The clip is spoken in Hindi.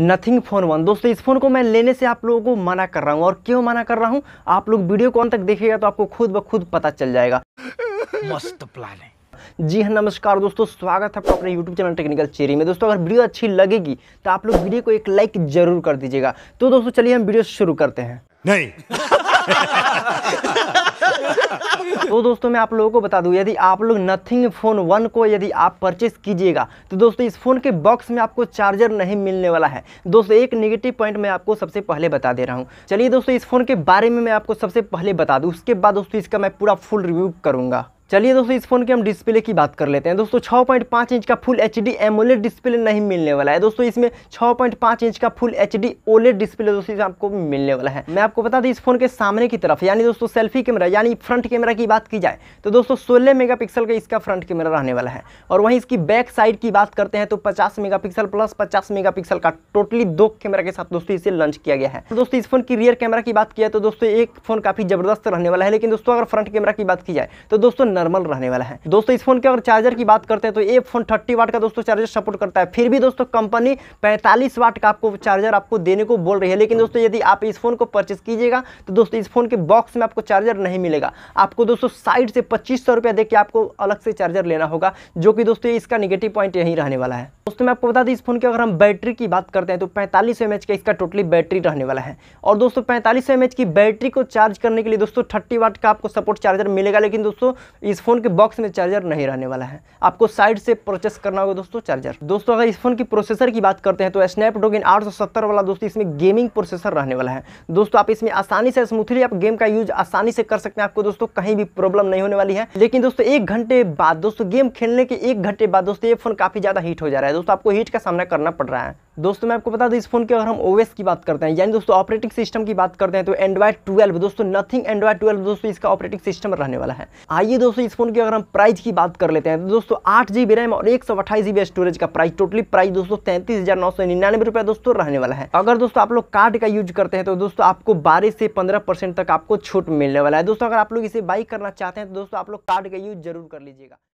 नथिंग फोन वन दोस्तों इस फोन को मैं लेने से आप लोगों को मना कर रहा हूँ और क्यों मना कर रहा हूँ आप लोग वीडियो को अंत तक देखेगा तो आपको खुद ब खुद पता चल जाएगा मस्त प्लान है जी हाँ नमस्कार दोस्तों स्वागत है अपने YouTube चैनल टेक्निकल चेरी में दोस्तों अगर वीडियो अच्छी लगेगी तो आप लोग वीडियो को एक लाइक जरूर कर दीजिएगा तो दोस्तों चलिए हम वीडियो शुरू करते हैं नहीं तो दोस्तों मैं आप लोगों को बता दूं यदि आप लोग नथिंग फ़ोन वन को यदि आप परचेस कीजिएगा तो दोस्तों इस फ़ोन के बॉक्स में आपको चार्जर नहीं मिलने वाला है दोस्तों एक नेगेटिव पॉइंट मैं आपको सबसे पहले बता दे रहा हूँ चलिए दोस्तों इस फ़ोन के बारे में मैं आपको सबसे पहले बता दूँ उसके बाद दोस्तों इसका मैं पूरा फुल रिव्यू करूँगा चलिए दोस्तों इस फोन के हम डिस्प्ले की बात कर लेते हैं दोस्तों 6.5 इंच का full H D AMOLED display नहीं मिलने वाला है दोस्तों इसमें 6.5 इंच का full H D OLED display दोस्तों आपको मिलने वाला है मैं आपको बता दूं इस फोन के सामने की तरफ यानी दोस्तों सेल्फी कैमरा यानी फ्रंट कैमरा की बात की जाए तो दोस्तों सोलह मेगा का इसका फ्रंट कैमरा रहने वाला है और वहीं इसकी बैक साइड की बात करते हैं तो पचास मेगा प्लस पचास मेगा का टोटली दो कैमरा के साथ दोस्तों इसे लॉन्च किया गया है दोस्तों इस फोन की रियर कैमरा की बात किया तो दोस्तों एक फोन काफी जबरदस्त रहने वाला है लेकिन दोस्तों अगर फ्रंट कैमरा की बात की जाए तो दोस्तों नॉर्मल रहने वाला है दोस्तों इस फोन के अगर चार्जर की बात करते हैं तो ये फोन थर्टी वाट का दोस्तों चार्जर सपोर्ट करता है फिर भी दोस्तों कंपनी पैंतालीस वाट का आपको चार्जर आपको देने को बोल रही है लेकिन दोस्तों यदि आप इस फोन को परचेस कीजिएगा तो दोस्तों इस फोन के बॉक्स में आपको चार्जर नहीं मिलेगा आपको दोस्तों साइड से पच्चीस सौ रुपया देकर आपको अलग से चार्जर लेना होगा जो कि दोस्तों इसका निगेटिव पॉइंट यही रहने वाला है दोस्तों मैं आपको बता दूँ इस फोन की अगर हम बैटरी की बात करते हैं तो पैंतालीस एम का इसका टोटली बैटरी रहने वाला है और दोस्तों पैंतालीस एम की बैटरी को चार्ज करने के लिए दोस्तों थर्टी वाट का आपको सपोर्ट चार्जर मिलेगा लेकिन दोस्तों इस फ़ोन के बॉक्स में चार्जर नहीं रहने वाला है आपको साइड से परचेस करना होगा दोस्तों चार्जर दोस्तों अगर इस फोन की प्रोसेसर की बात करते हैं तो स्नैपड्रैगन 870 वाला दोस्तों इसमें गेमिंग प्रोसेसर रहने वाला है दोस्तों आप इसमें आसानी से स्मूथली आप गेम का यूज आसानी से कर सकते हैं आपको दोस्तों कहीं भी प्रॉब्लम नहीं होने वाली है लेकिन दोस्तों एक घंटे बाद दोस्तों गेम खेलने के एक घंटे बाद दोस्तों ये फोन काफ़ी ज़्यादा हीट हो जा रहा है दोस्तों आपको हीट का सामना करना पड़ रहा है दोस्तों मैं आपको बता दूं इस फोन के अगर हम ओएस की बात करते हैं यानी दोस्तों ऑपरेटिंग सिस्टम की बात करते हैं तो एंड्रॉइड 12 दोस्तों नथिंग एंड्रॉइड 12 दोस्तों इसका ऑपरेटिंग सिस्टम रहने वाला है आइए दोस्तों इस फोन की अगर हम प्राइस की बात कर लेते हैं तो दोस्तों आठ जीबी रैम और एक स्टोरेज का प्राइस टोटली प्राइस दोस्तों तैंतीस हजार नौ सौ निन्यानवे दोस्तों रहने वाला है अगर दोस्तों आप लोग कार्ड का यूज करते हैं तो दोस्तों आपको बारह से पंद्रह परसेंट तक आपको छूट मिलने वाला है दोस्तों अगर आप लोग इसे बाई करना चाहते हैं तो दोस्तों आप लोग कार्ड का यूज जरूर कर लीजिएगा